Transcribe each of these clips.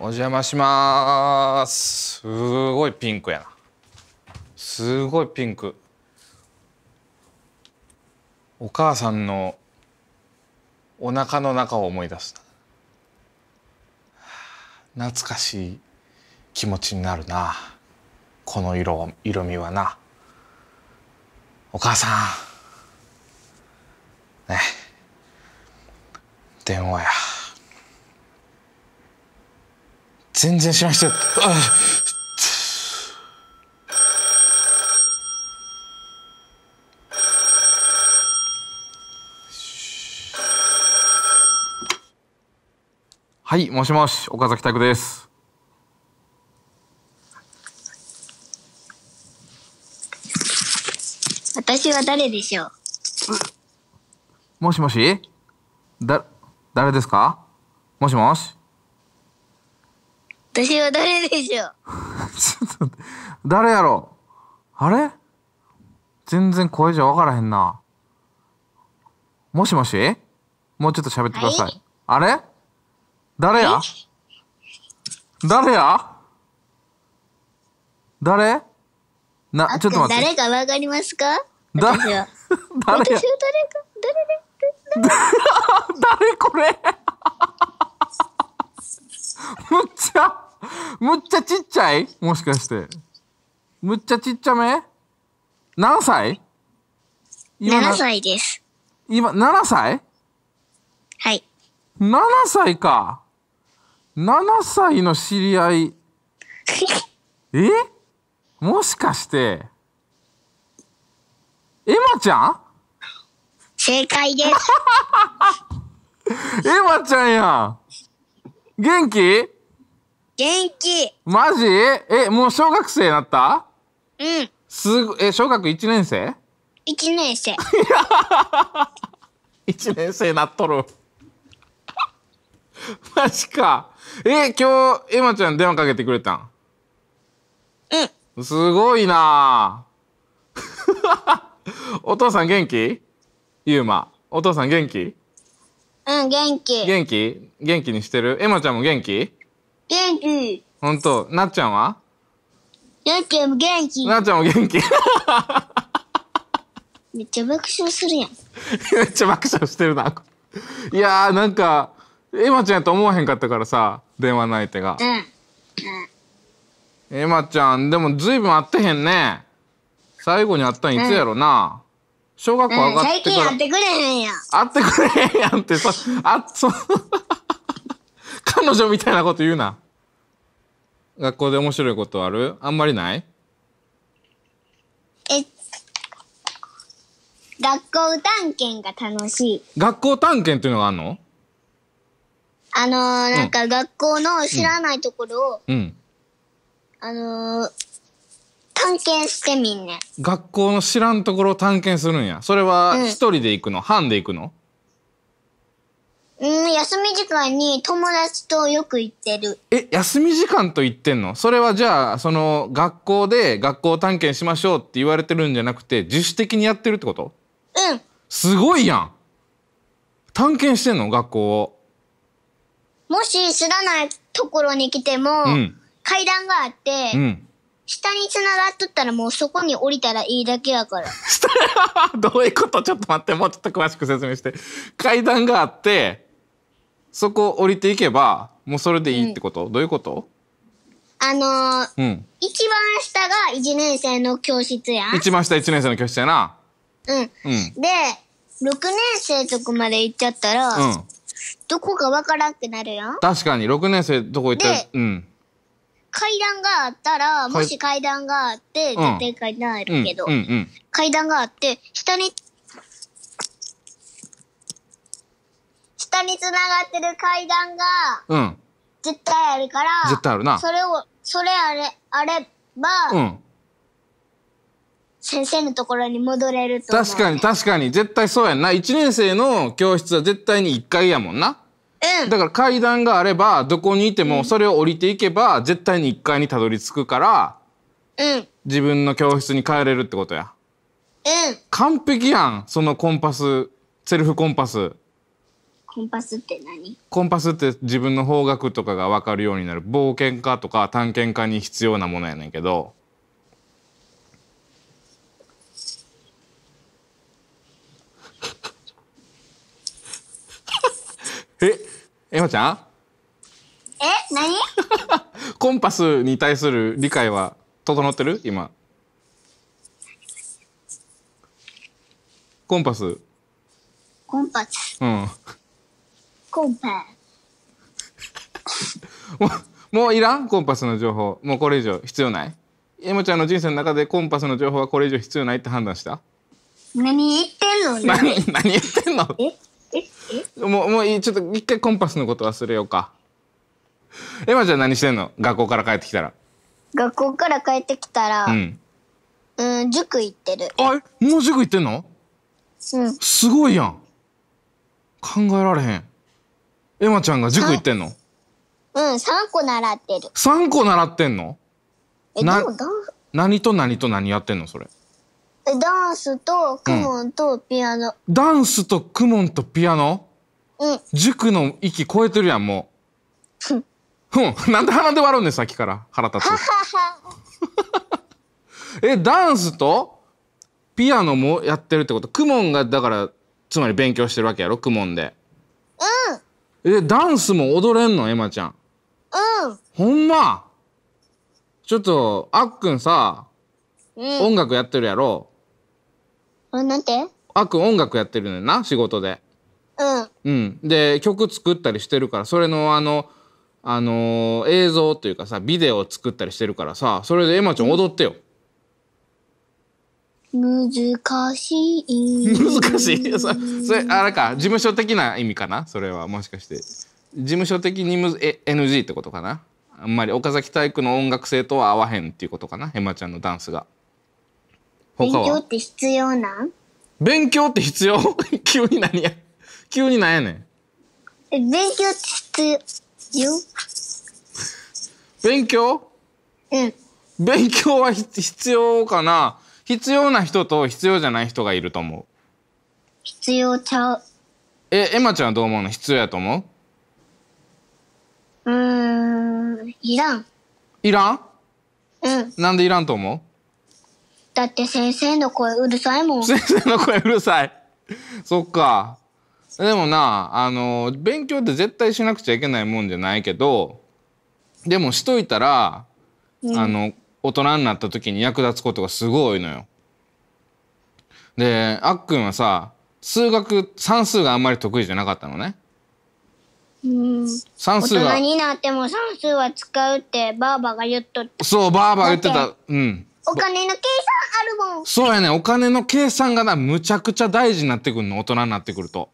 お邪魔しますすごいピンクやなすごいピンクお母さんのお腹の中を思い出す懐かしい気持ちになるなこの色色味はなお母さんね電話や。全然しました。はい、もしもし、岡崎拓です。私は誰でしょう。もしもし。だ、誰ですか。もしもし。私は誰でしょう 誰やろあれ全然声じゃ分からへんな。もしもしもうちょっと喋ってください。はい、あれ誰や誰や誰な、ちょっと待って。誰かわかりますか 誰誰私は誰か誰か誰 誰これ むっちゃ、むっちゃちっちゃいもしかして。むっちゃちっちゃめ何歳今 ?7 歳です。今、7歳はい。7歳か。7歳の知り合い。えもしかして、エマちゃん正解です。エマちゃんやん。元気元気マジえ、もう小学生なったうん。すごえ、小学1年生一年生。?1 年生 なっとる。マジか。え、今日、エマちゃん電話かけてくれたんうん。すごいな お父さん元気ユーマお父さん元気うん元気元気元気にしてるエマちゃんも元気元気ほんとなっちゃんはなっちゃんも元気なっちゃんも元気めっちゃ爆笑するやん めっちゃ爆笑してるないやーなんかエマちゃんやと思わへんかったからさ電話の相手がうん、エマちゃんでもずいぶん会ってへんね最後に会ったんいつやろな、うん小学校上がってから、うん、最近会ってくれへんやん会ってくれへんやんってそあそ 彼女みたいなこと言うな学校で面白いことあるあんまりないえ学校探検が楽しい学校探検っていうのがあるのあのー、なんか学校の知らないところを、うん、うん、あのー探検してみんな学校の知らんところを探検するんやそれは一人で行くの、うん、班で行くのうん休み時間に友達とよく行ってるえ休み時間と言ってんのそれはじゃあその学校で学校探検しましょうって言われてるんじゃなくて自主的にやってるってことうんすごいやん探検してんの学校をもし知らないところに来ても、うん、階段があって、うん下に繋がっとったらもうそこに降りたらいいだけやから。どういうことちょっと待って、もうちょっと詳しく説明して。階段があって、そこ降りていけば、もうそれでいいってこと、うん、どういうことあのーうん、一番下が1年生の教室や一番下1年生の教室やな。うん。うん、で、6年生とこまで行っちゃったら、どこかわからんくなるやん。確かに、6年生どこ行ったら、うん。階段があったら、もし階段があって、うん、絶対階段あるけど、うんうんうん、階段があって、下に、下につながってる階段が、うん。絶対あるから、絶対あるな。それを、それあれ、あれば、うん。先生のところに戻れると確かに確かに、絶対そうやんな。1年生の教室は絶対に1階やもんな。だから階段があればどこにいてもそれを降りていけば絶対に1階にたどり着くから、うん、自分の教室に帰れるってことや、うん、完璧やんそのコンパスセルフコンパスコンパスって何コンパスって自分の方角とかが分かるようになる冒険家とか探検家に必要なものやねんけどえ、エマちゃんえ、何 コンパスに対する理解は整ってる今。コンパス。コンパス。うん。コンパス。もう、いらんコンパスの情報。もうこれ以上必要ないエモちゃんの人生の中でコンパスの情報はこれ以上必要ないって判断した何言ってんの何何言ってんのえもうもういいちょっと一回コンパスのこと忘れようかエマちゃん何してんの学校から帰ってきたら学校から帰ってきたらうん、うん、塾行ってるあえもう塾行ってんのうんすごいやん考えられへんエマちゃんが塾行ってんのうん三個習ってる三個習ってんのえでも何と何と何やってんのそれダンスとクモンとピアノ、うん、ダンスとクモンとピアノうん塾の域超えてるやんもうふんなんで鼻で笑うんねさっきから腹立つ えダンスとピアノもやってるってことクモンがだからつまり勉強してるわけやろクモンでうんえダンスも踊れんのエマちゃんうんほんまちょっとあっくんさ、うん、音楽やってるやろうあ、なんてあくん音楽やってるのよな、仕事で。うん。うん。で、曲作ったりしてるから、それのあの、あのー、映像というかさ、ビデオを作ったりしてるからさ、それでエマちゃん踊ってよ。難しい。難しい。そそれ、あれか、事務所的な意味かなそれは、もしかして。事務所的にむえ NG ってことかなあんまり岡崎体育の音楽性とは合わへんっていうことかなエマちゃんのダンスが。勉強って必要なん勉強って必要 急に何や急に何やねん。え、勉強って必要勉強うん。勉強は必要かな必要な人と必要じゃない人がいると思う。必要ちゃう。え、エマちゃんはどう思うの必要やと思ううん、いらん。いらんうん。なんでいらんと思うだって先生の声うるさいもん。先生の声うるさい。そっか。でもな、あの、勉強って絶対しなくちゃいけないもんじゃないけど、でもしといたら、うん、あの、大人になった時に役立つことがすごいのよ。で、あっくんはさ、数学、算数があんまり得意じゃなかったのね。うん、算数が。大人になっても算数は使うってばあばが言っとった。そう、ばあば言ってた。うん。お金の計算あるもんそうやねお金の計算がなむちゃくちゃ大事になってくるの大人になってくると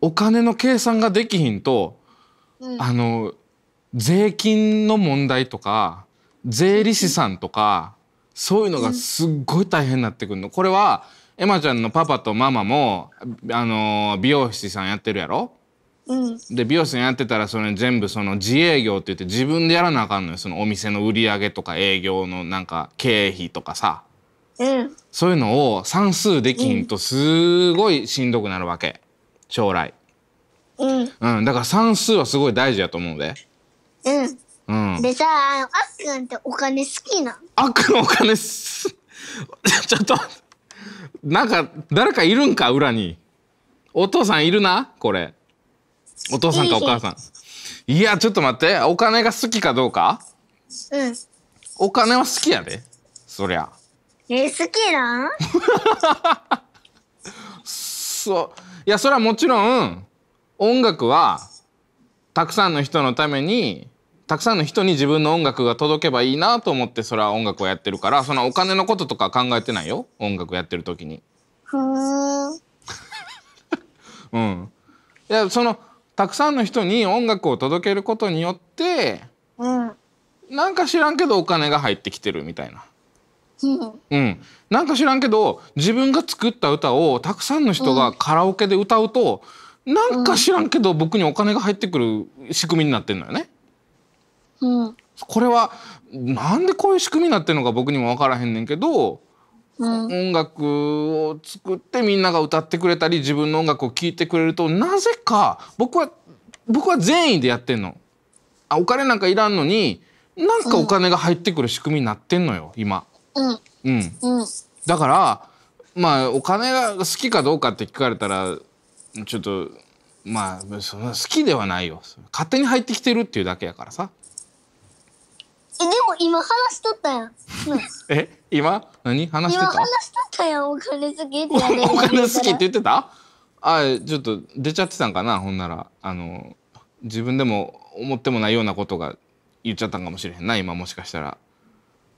お金の計算ができひんと、うん、あの税金の問題とか税理士さんとか、そういうのがすっごい大変になってくるのこれはエマちゃんのパパとママもあの美容師さんやってるやろ、うん、で美容師さんやってたらそれ全部その自営業って言って自分でやらなあかんのよそのお店の売り上げとか営業のなんか経費とかさうん、そういうのを算数できんとすごいしんどくなるわけ将来、うん、うん、だから算数はすごい大事やと思うでうん、うん、でさああっくんってお金好きなあっくんお金すちょっとなんか誰かいるんか裏にお父さんいるなこれお父さんかお母さんいやちょっと待ってお金が好きかどうかうんお金は好きやでそりゃえ好きなんそういやそれはもちろん音楽はたくさんの人のためにたくさんの人に自分の音楽が届けばいいなと思ってそれは音楽をやってるからそのお金のこととか考えてないよ音楽やってる時に。ふんうんいやそのたくさんの人に音楽を届けることによって、うん、なんか知らんけどお金が入ってきてるみたいな。うん、なんか知らんけど自分が作った歌をたくさんの人がカラオケで歌うと、うん、なんか知らんけど僕にお金が入ってくる仕組みになってんのよね。うん、これはなんでこういう仕組みになってるのか僕にも分からへんねんけど、うん、音楽を作ってみんなが歌ってくれたり自分の音楽を聴いてくれるとなぜか僕は僕は善意でやってんの。あお金なんかいらんのになんかお金が入ってくる仕組みになってんのよ今。うん。うん。だから、まあ、お金が好きかどうかって聞かれたら、ちょっと、まあ、その好きではないよ。勝手に入ってきてるっていうだけやからさ。え、でも今話しとったやん。え今何話し今話しとったやん、お金好きって お金好きって言ってたあちょっと出ちゃってたんかなほんならあの自分でも思ってもないようなことが言っちゃったんかもしれへんな今もしかしたら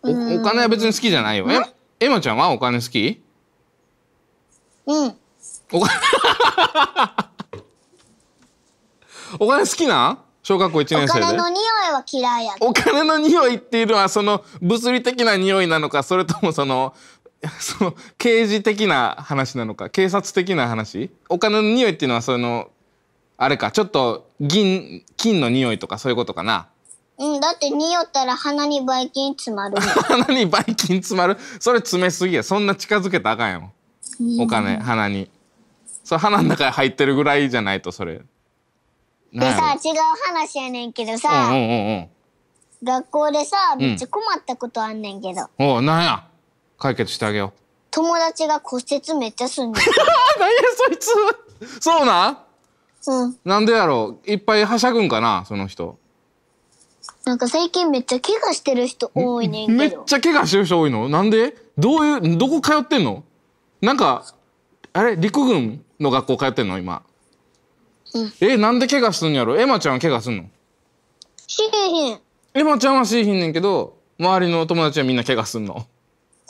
おお金は別に好きじゃないよ。え、エマちゃんはお金好きうん。お金 お金好きな小学校1年生で。お金の匂いは嫌いやお金の匂いっていうのはその物理的な匂いなのか、それともその、その刑事的な話なのか、警察的な話お金の匂いっていうのはその、あれか、ちょっと銀、金の匂いとかそういうことかな。うん、だって匂ったら鼻にばい菌詰まる。鼻にばい菌詰まるそれ詰めすぎやそんな近づけたらあかんやんお金鼻にそれ鼻の中に入ってるぐらいじゃないとそれでさ、違う話やねんけどさ、うんうんうん学校でさ、めっちゃ困ったことあんねんけど、うんおなんや解決してあげよう友達が骨折めっちゃすんねん。あなんやそいつそうなんうん。なんでやろういっぱいはしゃぐんかなその人なんか最近めっちゃ怪我してる人多いねんけど。めっちゃ怪我してる人多いのなんでどういう、どこ通ってんのなんか、あれ陸軍の学校通ってんの今。うん、え、なんで怪我すんやろエマちゃんは怪我すんのしへへん。エマちゃんはしひんねんけど、周りの友達はみんな怪我すんの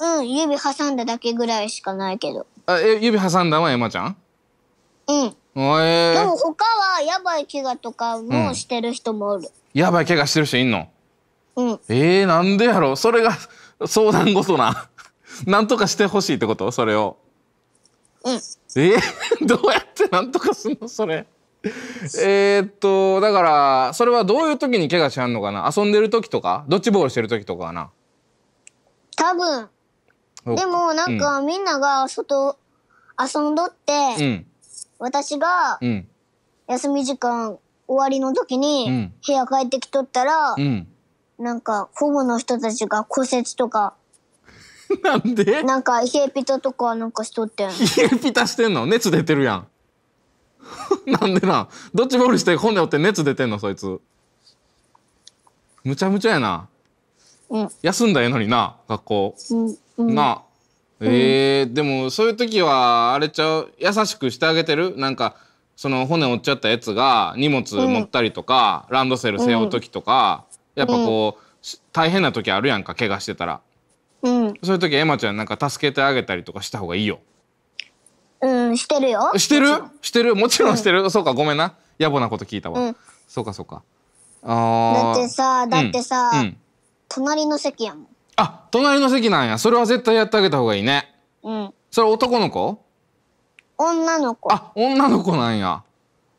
うん、指挟んだだけぐらいしかないけど。あ、え、指挟んだのエマちゃんうん。えー、でも他はやばい怪我とかもしてる人もおる。やばい怪我してる人いんの、うん、えー、なんでやろそれが相談ごとな なんとかしてほしいってことそれを。うん、えー、どうやってなんとかすんのそれ。えっとだからそれはどういう時に怪我しはんのかな遊んでる時とかドッジボールしてる時とかかな多分でもなんか、みんなが外遊んどって、うん、私が休み時間終わりの時に部屋帰ってきとったら、うん、なんか保護の人たちが骨折とか なんでなんか冷えピタとかなんかしとってん 冷えピタしてんの熱出てるやん なんでなドッジボールして骨折って熱出てんのそいつむちゃむちゃやな、うん、休んだやのにな学校、うん、なあ、うん、えでもそういう時はあれちゃう優しくしてあげてるなんかその骨折っちゃったやつが荷物持ったりとか、ランドセル背負う時とか、やっぱこう、大変な時あるやんか怪我してたら、うん、そういう時エマちゃんなんか助けてあげたりとかした方がいいようんしてるよしてるしてるもちろんしてる、うん、そうかごめんな野暮なこと聞いたわ、うん、そうかそうかあだってさだってさ、うん、隣の席やもんあ隣の席なんやそれは絶対やってあげた方がいいねうんそれ男の子女の子あ女の子なんや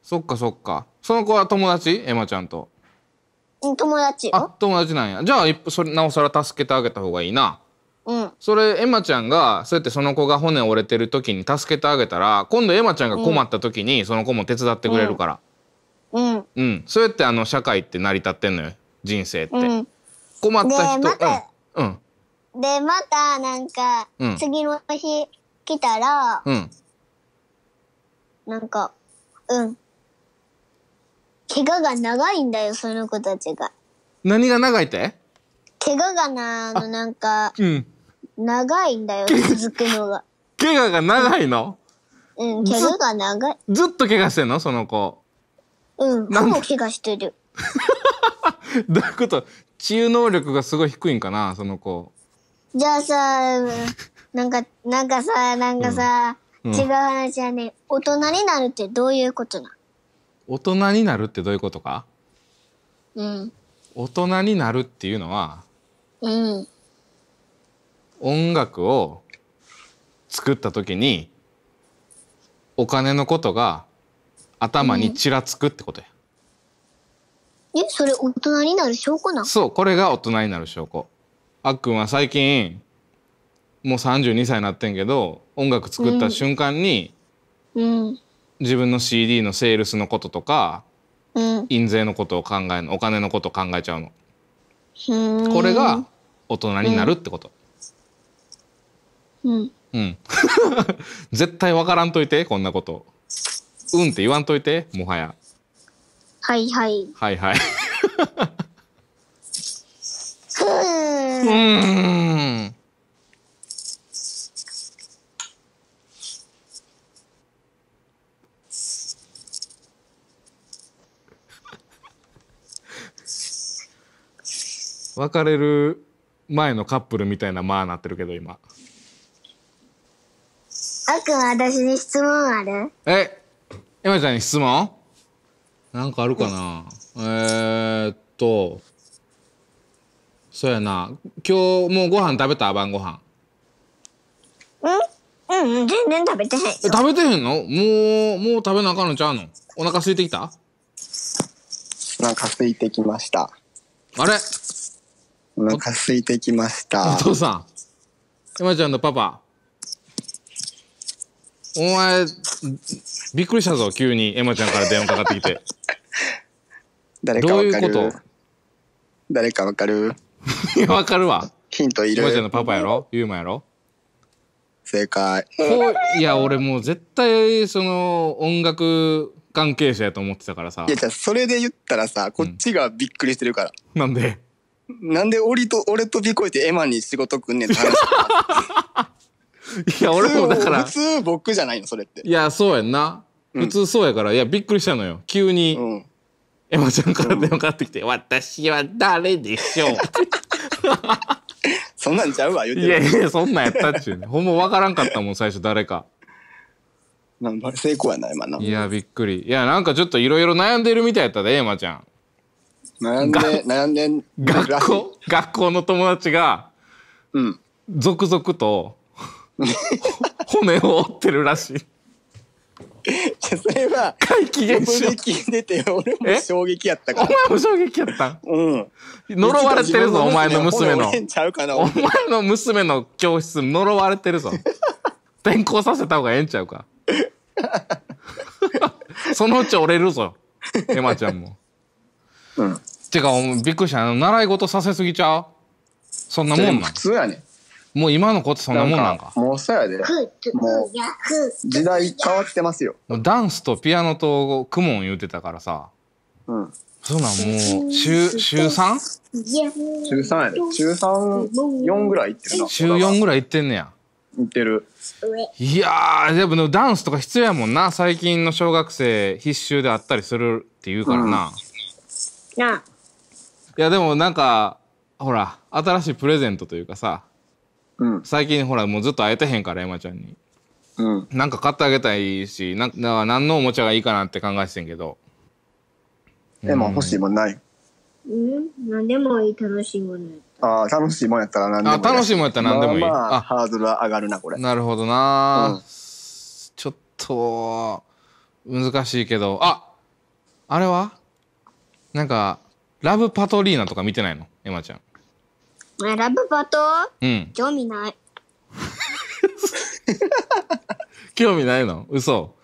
そっかそっかその子は友達エマちゃんと友達あ友達なんやじゃあそれなおさら助けてあげた方がいいなうんそれエマちゃんがそうやってその子が骨折れてる時に助けてあげたら今度エマちゃんが困った時にその子も手伝ってくれるから、うん、うん、うん、そうやってあの社会って成り立ってんのよ人生って、うん、困った人、ま、うん、うん、でまたなんか、次の日来たら、うん、なんか、うん。怪我が長いんだよ、その子たちが。何が長いって怪我がな、あの、なんか、うん。長いんだよ、続くのが。怪我が長いの、うん、うん、怪我が長いず。ずっと怪我してんのその子。うん、ほぼ怪我してる。どういうこと治癒能力がすごい低いんかなその子。じゃあさ、なんか、なんかさ、なんかさ、うん違う話はね大人になるってどういうことな大人になるってどういうことかうん大人になるっていうのはうん音楽を作った時にお金のことが頭にちらつくってことや、うん、えそれ大人になる証拠なそうこれが大人になる証拠あっくんは最近もう32歳になってんけど音楽作った瞬間に、うん、自分の CD のセールスのこととか、うん、印税のことを考えるお金のことを考えちゃうの。これが大人になるってこと。うん。うん。絶対分からんといて、こんなこと。うんって言わんといて、もはや。はいはい。はいはい。うん。別れる前のカップルみたいなまあなってるけど今あくん私に質問あるえエマちゃんに質問なんかあるかなえっとそうやな今日もうご飯食べた晩ご飯うんうん全然食べてへんよ食べてへんのもうもう食べなあかんのちゃうのお腹空いてきたなんか空いてきましたあれお腹空いてきましたお父さん山ちゃんのパパお前びっくりしたぞ急にエマちゃんから電話かかってきて 誰かわかる誰かわかる わかるわヒントいるエマちゃんのパパやろユーマやろ正解いや俺もう絶対その音楽関係者やと思ってたからさいやじゃそれで言ったらさこっちがびっくりしてるから、うん、なんでなんで俺と、俺飛び越えてエマに仕事くんねんって話。いや、俺もだから。普通僕じゃないの、それって。いや、そうやんな。普通そうやから、いや、びっくりしたのよ。急に、うん、エマちゃんから電話かかってきて、うん、私は誰でしょう そんなんちゃうわ、言うて。いやいや、そんなんやったっちゅうね。ほんまわからんかったもん、最初誰か。なん成功やない、まな。いや、びっくり。いや、なんかちょっといろいろ悩んでるみたいやったで、エマちゃん。悩んで悩んで学校学校の友達が、うん、続々と 骨を折ってるらしい。それは怪奇現象て俺も衝撃やったからお前も衝撃やったうん呪われてるぞお前の娘のお前の娘の教室呪われてるぞ 転校させた方がええんちゃうか そのうち折れるぞエマちゃんも、うん、ってかびっくりした習い事させすぎちゃうそんなもんなん普通やねもう今の子ってそんなもんなんかもうそうやでもう時代変わってますよダンスとピアノとクモン言うてたからさうんそうなんもう週週 3? 週3やで週34ぐらい行ってるな週4ぐらい行ってんねや行ってるいやでもダンスとか必要やもんな最近の小学生必修であったりするって言うからな、うん、なあいやでもなんかほら新しいプレゼントというかさ、うん、最近ほらもうずっと会えてへんから山ちゃんに、うん、なんか買ってあげたいしなんか何のおもちゃがいいかなって考えてんけどでも欲しいもんない、うん、何でもいい楽しいもんあ楽しいもんやったら何でもいいあ楽しいもんやったら何でもいい、まあ、まあ、ハードルは上がるなこれなるほどな、うん、ちょっと難しいけどああれはなんかラブパトリーナとか見てないのエマちゃん。あラブパトうん。興味ない。興味ないの嘘。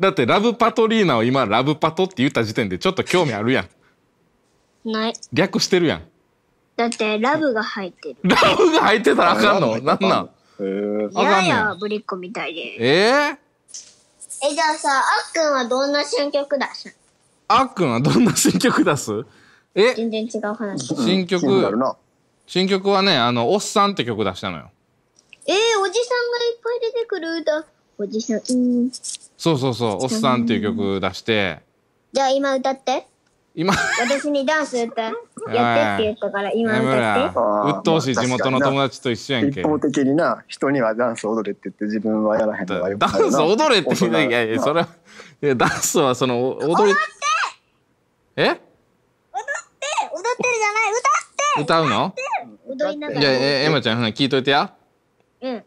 だってラブパトリーナを今ラブパトって言った時点でちょっと興味あるやん。ない。略してるやん。だって、ラブが入ってる。ラブが入ってたらあかんのなんなんへえあやんやぶりっ子みたいで。えー、え、じゃあさ、あっくんはどんな新曲だしあっくんはどんな新曲出すえ全然違う話。新曲、新曲はね、あの、おっさんって曲出したのよ。えー、おじさんがいっぱい出てくる歌。おじさん、そうそうそう、おっさんっていう曲出して。じゃあ今歌って。今私にダンス歌やってって言ったから今歌って鬱陶しい地元の友達と一緒やんけ一方的にな人にはダンス踊れって言って自分はやらへんのダンス踊れって言っていやいやそれはいやダンスはその踊りえってるじゃない歌って歌うの踊りながじゃあエマちゃん聞いといてやうん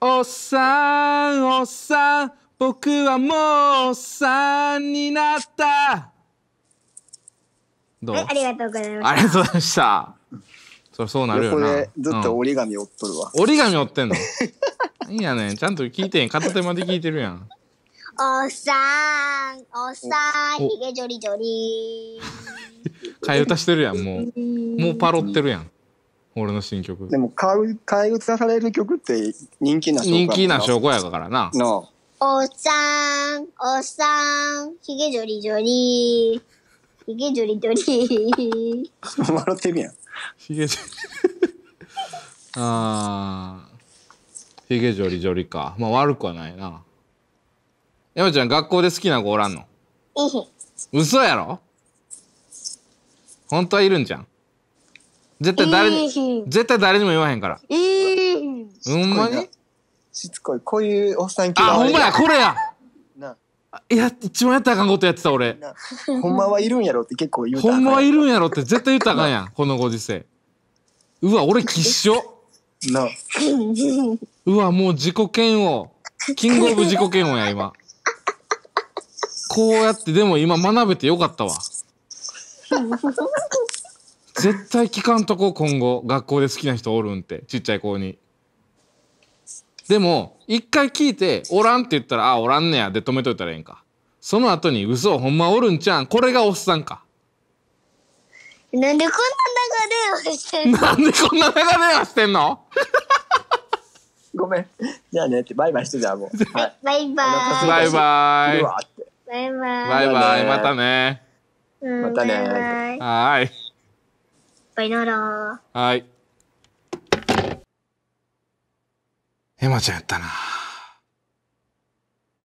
おっさんおっさん僕はもうおっさんになったどう、ありがとうございましたありがとうございましたそそうなるよなずっと折り紙折っとるわ、うん、折り紙折ってんの いいやねちゃんと聞いてん片手まで聞いてるやんおっさん、おっさん、ひげじょりじょり。替え歌してるやん、もう。もうパロってるやん。俺の新曲。でも、替え歌される曲って人気な証拠人気な証拠やからな。おっさん、おっさん、ひげじょりじょり。ひげじょりじょり。笑ってるやん。ひげじょり。ああ。ひげじょりじょりか。まあ悪くはないな。山ちゃん学校で好きな子おらんのいひ嘘やろ本当はいるんじゃん絶対誰に、絶対誰にも言わへんからうんほんまにしつこいこういうおっさんあほんまやこれやないや一番やったらあかんことやってた俺ほんまはいるんやろって結構言うたほんまはいるんやろって 絶対言ったらあかんやんこのご時世うわ俺きっしょなうわもう自己嫌悪キングオブ自己嫌悪や今こうやってでも今学べてよかったわ 絶対聞かんとこ今後学校で好きな人おるんってちっちゃい子にでも一回聞いて「おらん」って言ったら「あおらんねや」で止めといたらええんかその後に「嘘ほんまおるんちゃん」これがおっさんかなんでこんな流れをしてんのなんでこんな流れをしてんのごめん。じゃあねって、バイバイしてじゃあもう。はい、バイバイ。バイバイ。バイバイ。バイバイ。またね。うん、またね。はい。バイナラはい。エマちゃんやったな。